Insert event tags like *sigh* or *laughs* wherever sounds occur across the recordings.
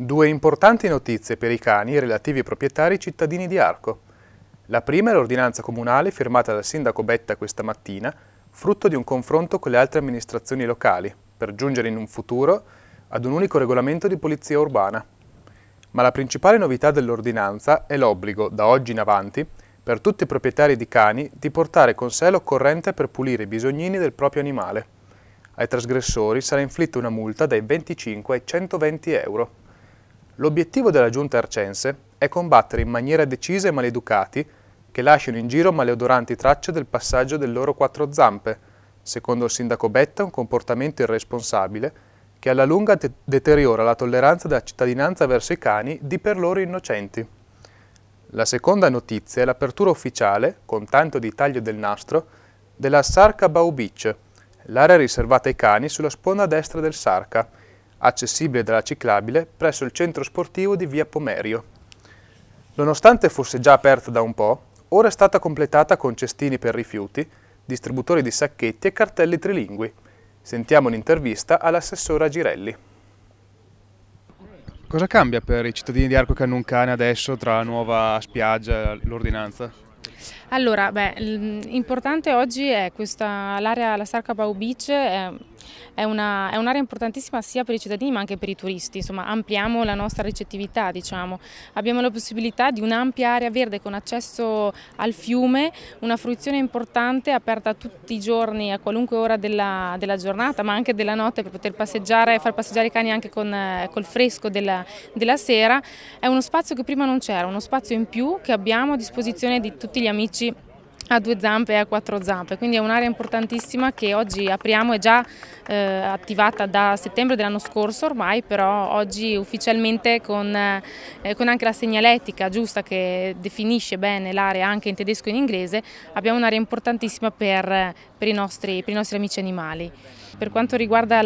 Due importanti notizie per i cani i relativi ai proprietari cittadini di Arco. La prima è l'ordinanza comunale firmata dal sindaco Betta questa mattina, frutto di un confronto con le altre amministrazioni locali, per giungere in un futuro ad un unico regolamento di polizia urbana. Ma la principale novità dell'ordinanza è l'obbligo, da oggi in avanti, per tutti i proprietari di cani di portare con sé l'occorrente per pulire i bisognini del proprio animale. Ai trasgressori sarà inflitta una multa dai 25 ai 120 euro. L'obiettivo della giunta arcense è combattere in maniera decisa i maleducati che lasciano in giro maleodoranti tracce del passaggio delle loro quattro zampe, secondo il sindaco Betta un comportamento irresponsabile che alla lunga deteriora la tolleranza della cittadinanza verso i cani di per loro innocenti. La seconda notizia è l'apertura ufficiale, con tanto di taglio del nastro, della Sarca Bau Beach, l'area riservata ai cani sulla sponda destra del Sarca, accessibile dalla ciclabile, presso il centro sportivo di via Pomerio. Nonostante fosse già aperta da un po', ora è stata completata con cestini per rifiuti, distributori di sacchetti e cartelli trilingui. Sentiamo un'intervista all'assessora Girelli. Cosa cambia per i cittadini di Arco che hanno un cane adesso tra la nuova spiaggia e l'ordinanza? Allora, beh, l'importante oggi è questa, l'area, la Sarca Bau Beach, è ehm, è, una, è un'area importantissima sia per i cittadini ma anche per i turisti, insomma ampliamo la nostra ricettività diciamo. Abbiamo la possibilità di un'ampia area verde con accesso al fiume, una fruizione importante aperta tutti i giorni a qualunque ora della, della giornata ma anche della notte per poter passeggiare e far passeggiare i cani anche con, eh, col fresco della, della sera. È uno spazio che prima non c'era, uno spazio in più che abbiamo a disposizione di tutti gli amici a due zampe e a quattro zampe, quindi è un'area importantissima che oggi apriamo, è già eh, attivata da settembre dell'anno scorso ormai, però oggi ufficialmente con, eh, con, anche la segnaletica giusta che definisce bene l'area anche in tedesco e in inglese, abbiamo un'area importantissima per, per, i nostri, per i nostri amici animali. Per quanto riguarda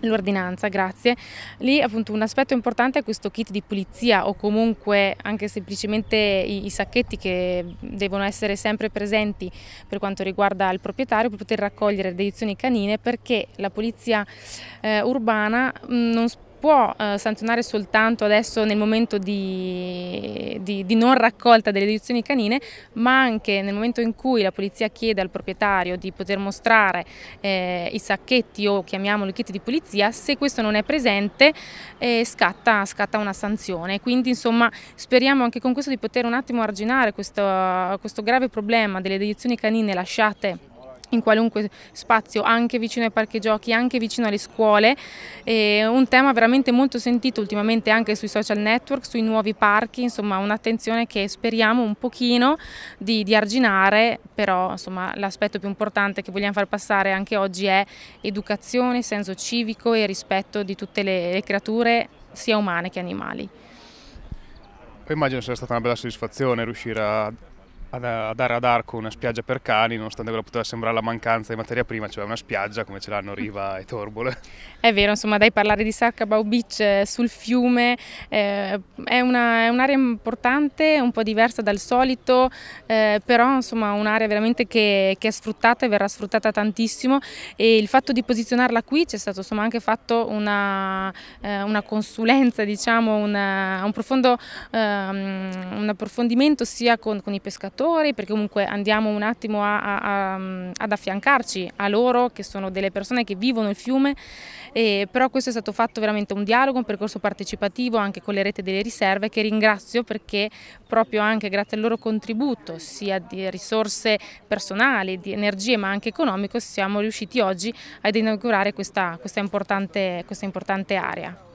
l'ordinanza, grazie, lì appunto un aspetto importante è questo kit di pulizia o comunque anche semplicemente i, i sacchetti che devono essere sempre sempre presenti per quanto riguarda il proprietario per poter raccogliere dei canine perché la polizia eh, urbana mh, mm, non può eh, sanzionare soltanto adesso nel momento di, di, di, non raccolta delle deduzioni canine, ma anche nel momento in cui la polizia chiede al proprietario di poter mostrare eh, i sacchetti o chiamiamoli kit di pulizia, se questo non è presente eh, scatta, scatta, una sanzione. Quindi insomma speriamo anche con questo di poter un attimo arginare questo, questo grave problema delle deduzioni canine lasciate in qualunque spazio, anche vicino ai parchi giochi, anche vicino alle scuole. È un tema veramente molto sentito ultimamente anche sui social network, sui nuovi parchi, insomma un'attenzione che speriamo un pochino di, di arginare, però insomma, l'aspetto più importante che vogliamo far passare anche oggi è educazione, senso civico e rispetto di tutte le, le creature sia umane che animali. Poi immagino sia stata una bella soddisfazione riuscire a a dare ad Arco una spiaggia per cani, nonostante quello poteva sembrare la mancanza di materia prima, cioè una spiaggia come ce l'hanno Riva e Torbole. *laughs* È vero, insomma, dai parlare di Sarcabao Beach eh, sul fiume eh, è, una, è, un'area importante, un po' diversa dal solito, eh, però insomma un'area veramente che, che, è sfruttata e verrà sfruttata tantissimo e il fatto di posizionarla qui c'è stato insomma anche fatto una, eh, una consulenza, diciamo, una, un, profondo, ehm, un approfondimento sia con, con i pescatori lavoratori, perché comunque andiamo un attimo a, a, a, mm, ad affiancarci a loro, che sono delle persone che vivono il fiume, e, però questo è stato fatto veramente un dialogo, un percorso partecipativo anche con le rete delle riserve, che ringrazio perché proprio anche grazie al loro contributo, sia di risorse personali, di energie, ma anche economico, siamo riusciti oggi ad inaugurare questa, questa, importante, questa importante area.